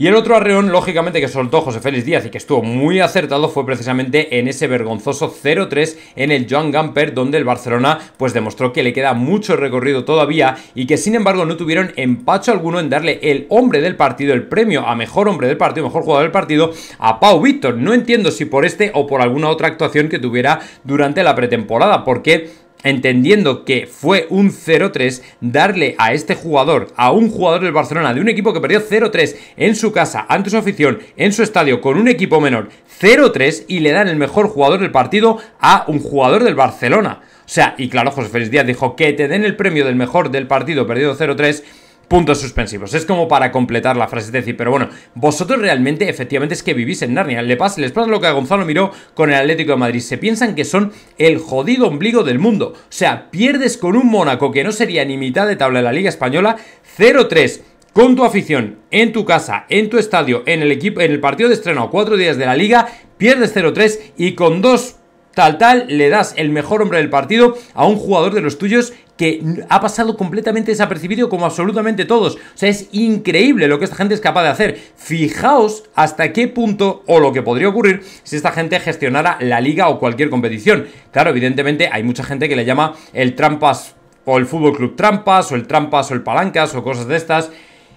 Y el otro arreón, lógicamente, que soltó José Félix Díaz y que estuvo muy acertado fue precisamente en ese vergonzoso 0-3 en el Joan Gamper, donde el Barcelona pues demostró que le queda mucho recorrido todavía y que sin embargo no tuvieron empacho alguno en darle el hombre del partido, el premio a mejor hombre del partido, mejor jugador del partido, a Pau Víctor. No entiendo si por este o por alguna otra actuación que tuviera durante la pretemporada, porque entendiendo que fue un 0-3, darle a este jugador, a un jugador del Barcelona, de un equipo que perdió 0-3 en su casa, ante su afición, en su estadio, con un equipo menor, 0-3 y le dan el mejor jugador del partido a un jugador del Barcelona. O sea, y claro, José Félix Díaz dijo que te den el premio del mejor del partido perdido 0-3 puntos suspensivos. Es como para completar la frase. Es decir, pero bueno, vosotros realmente, efectivamente, es que vivís en Narnia. Le pasa, les pasa lo que a Gonzalo miró con el Atlético de Madrid. Se piensan que son el jodido ombligo del mundo. O sea, pierdes con un Mónaco que no sería ni mitad de tabla de la Liga Española, 0-3 con tu afición, en tu casa, en tu estadio, en el, equipo, en el partido de estreno a cuatro días de la liga, pierdes 0-3 y con dos tal, tal, le das el mejor hombre del partido a un jugador de los tuyos que ha pasado completamente desapercibido como absolutamente todos. O sea, es increíble lo que esta gente es capaz de hacer. Fijaos hasta qué punto o lo que podría ocurrir si esta gente gestionara la liga o cualquier competición. Claro, evidentemente hay mucha gente que le llama el trampas o el fútbol club trampas o el trampas o el palancas o cosas de estas.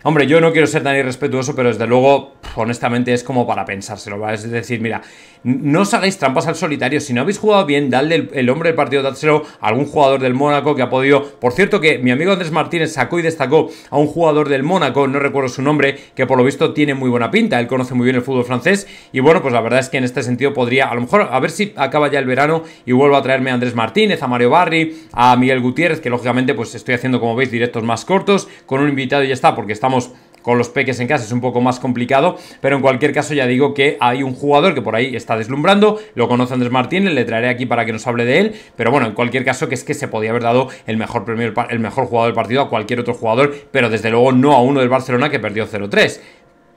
Hombre, yo no quiero ser tan irrespetuoso, pero desde luego honestamente es como para pensárselo, ¿vale? Es decir, mira, no os hagáis trampas al solitario. Si no habéis jugado bien, dadle el, hombre del partido, tercero a algún jugador del Mónaco que ha podido. Por cierto, que mi amigo Andrés Martínez sacó y destacó a un jugador del Mónaco, no recuerdo su nombre, que por lo visto tiene muy buena pinta. Él conoce muy bien el fútbol francés. Y bueno, pues la verdad es que en este sentido podría, a lo mejor, a ver si acaba ya el verano y vuelvo a traerme a Andrés Martínez, a Mario Barri, a Miguel Gutiérrez, que lógicamente, pues estoy haciendo, como veis, directos más cortos, con un invitado y ya está, porque estamos con los peques en casa es un poco más complicado, pero en cualquier caso ya digo que hay un jugador que por ahí está deslumbrando, lo conoce Andrés Martínez, le traeré aquí para que nos hable de él, pero bueno, en cualquier caso que es que se podía haber dado el mejor premio, el mejor jugador del partido a cualquier otro jugador, pero desde luego no a uno del Barcelona que perdió 0-3.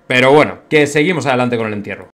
Pero bueno, que seguimos adelante con el entierro.